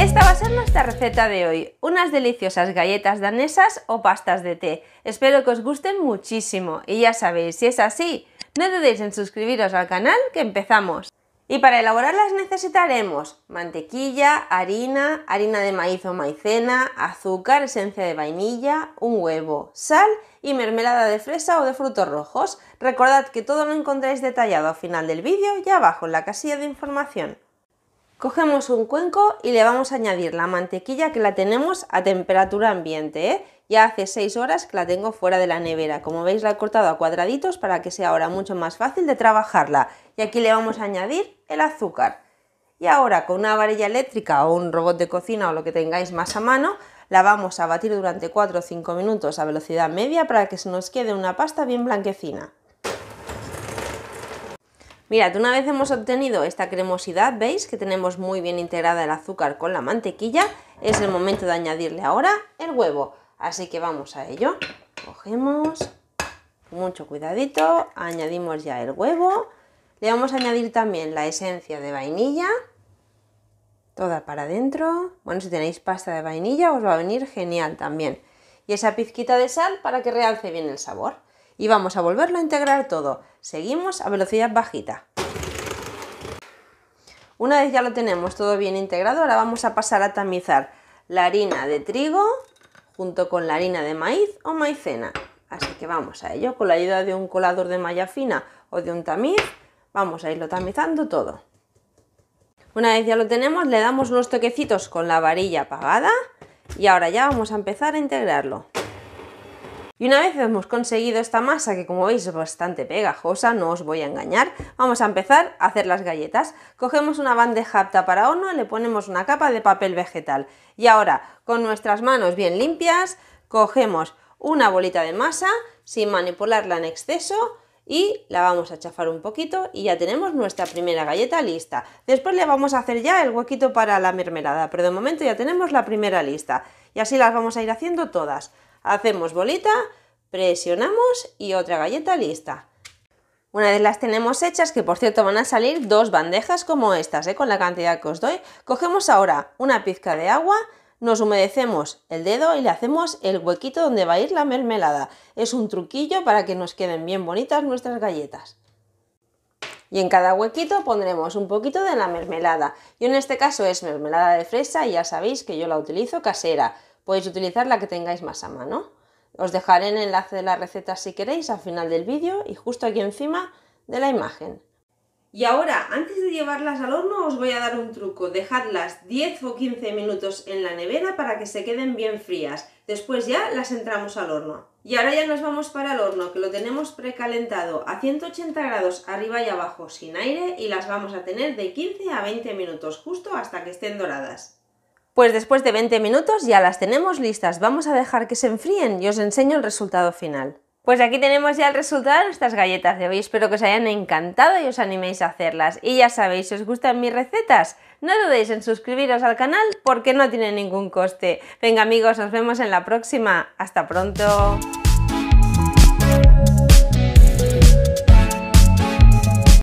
Esta va a ser nuestra receta de hoy, unas deliciosas galletas danesas o pastas de té. Espero que os gusten muchísimo y ya sabéis, si es así, no dudéis en suscribiros al canal que empezamos. Y para elaborarlas necesitaremos mantequilla, harina, harina de maíz o maicena, azúcar, esencia de vainilla, un huevo, sal y mermelada de fresa o de frutos rojos. Recordad que todo lo encontráis detallado al final del vídeo y abajo en la casilla de información. Cogemos un cuenco y le vamos a añadir la mantequilla que la tenemos a temperatura ambiente. ¿eh? Ya hace 6 horas que la tengo fuera de la nevera. Como veis la he cortado a cuadraditos para que sea ahora mucho más fácil de trabajarla. Y aquí le vamos a añadir el azúcar. Y ahora con una varilla eléctrica o un robot de cocina o lo que tengáis más a mano, la vamos a batir durante 4 o 5 minutos a velocidad media para que se nos quede una pasta bien blanquecina. Mirad, una vez hemos obtenido esta cremosidad, veis que tenemos muy bien integrada el azúcar con la mantequilla, es el momento de añadirle ahora el huevo, así que vamos a ello. Cogemos, mucho cuidadito, añadimos ya el huevo, le vamos a añadir también la esencia de vainilla, toda para adentro. Bueno, si tenéis pasta de vainilla os va a venir genial también. Y esa pizquita de sal para que realce bien el sabor y vamos a volverlo a integrar todo. Seguimos a velocidad bajita. Una vez ya lo tenemos todo bien integrado, ahora vamos a pasar a tamizar la harina de trigo junto con la harina de maíz o maicena. Así que vamos a ello, con la ayuda de un colador de malla fina o de un tamiz, vamos a irlo tamizando todo. Una vez ya lo tenemos, le damos los toquecitos con la varilla apagada y ahora ya vamos a empezar a integrarlo. Y una vez hemos conseguido esta masa, que como veis es bastante pegajosa, no os voy a engañar, vamos a empezar a hacer las galletas. Cogemos una bandeja apta para horno, le ponemos una capa de papel vegetal. Y ahora, con nuestras manos bien limpias, cogemos una bolita de masa, sin manipularla en exceso, y la vamos a chafar un poquito y ya tenemos nuestra primera galleta lista. Después le vamos a hacer ya el huequito para la mermelada, pero de momento ya tenemos la primera lista y así las vamos a ir haciendo todas. Hacemos bolita, presionamos y otra galleta lista. Una vez las tenemos hechas, que por cierto van a salir dos bandejas como estas, ¿eh? con la cantidad que os doy, cogemos ahora una pizca de agua, nos humedecemos el dedo y le hacemos el huequito donde va a ir la mermelada. Es un truquillo para que nos queden bien bonitas nuestras galletas. Y en cada huequito pondremos un poquito de la mermelada. y en este caso es mermelada de fresa y ya sabéis que yo la utilizo casera. Podéis utilizar la que tengáis más a mano. Os dejaré el enlace de la receta si queréis al final del vídeo y justo aquí encima de la imagen. Y ahora, antes de llevarlas al horno, os voy a dar un truco. Dejadlas 10 o 15 minutos en la nevera para que se queden bien frías. Después ya las entramos al horno. Y ahora ya nos vamos para el horno, que lo tenemos precalentado a 180 grados arriba y abajo sin aire y las vamos a tener de 15 a 20 minutos, justo hasta que estén doradas. Pues después de 20 minutos ya las tenemos listas, vamos a dejar que se enfríen y os enseño el resultado final. Pues aquí tenemos ya el resultado de nuestras galletas de hoy, espero que os hayan encantado y os animéis a hacerlas. Y ya sabéis, si os gustan mis recetas, no dudéis en suscribiros al canal porque no tiene ningún coste. Venga amigos, nos vemos en la próxima, hasta pronto.